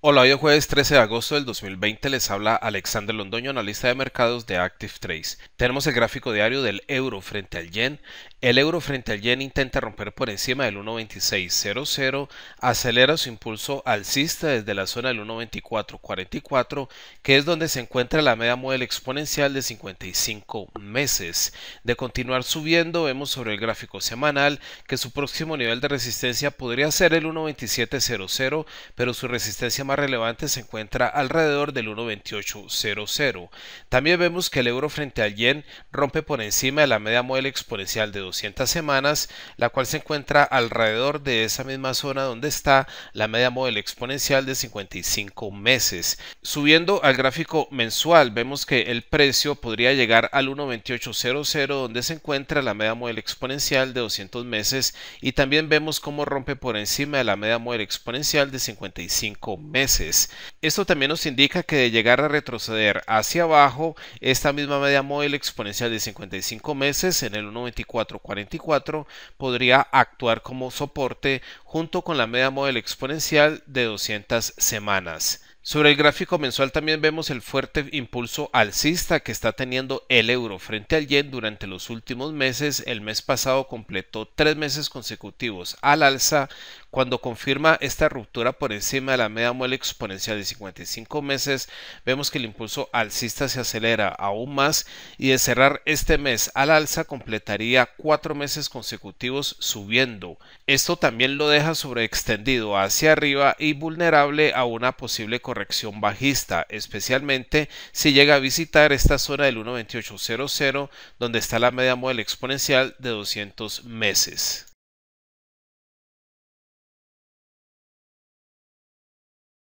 Hola, hoy es jueves 13 de agosto del 2020 les habla Alexander Londoño, analista de mercados de Active Tenemos el gráfico diario del euro frente al yen. El euro frente al yen intenta romper por encima del 1.2600, acelera su impulso alcista desde la zona del 1.2444, que es donde se encuentra la media móvil exponencial de 55 meses. De continuar subiendo, vemos sobre el gráfico semanal que su próximo nivel de resistencia podría ser el 1.2700, pero su resistencia más relevante se encuentra alrededor del 1.2800. También vemos que el euro frente al yen rompe por encima de la media móvil exponencial de 200 semanas, la cual se encuentra alrededor de esa misma zona donde está la media móvil exponencial de 55 meses. Subiendo al gráfico mensual, vemos que el precio podría llegar al 1.2800 donde se encuentra la media móvil exponencial de 200 meses y también vemos cómo rompe por encima de la media móvil exponencial de 55 meses. Esto también nos indica que de llegar a retroceder hacia abajo, esta misma media móvil exponencial de 55 meses en el 1.2444 podría actuar como soporte junto con la media móvil exponencial de 200 semanas. Sobre el gráfico mensual también vemos el fuerte impulso alcista que está teniendo el euro frente al yen durante los últimos meses. El mes pasado completó tres meses consecutivos al alza cuando confirma esta ruptura por encima de la media muela exponencial de 55 meses, vemos que el impulso alcista se acelera aún más y de cerrar este mes al alza completaría cuatro meses consecutivos subiendo. Esto también lo deja sobreextendido hacia arriba y vulnerable a una posible corrección bajista, especialmente si llega a visitar esta zona del 1.2800 donde está la media muela exponencial de 200 meses.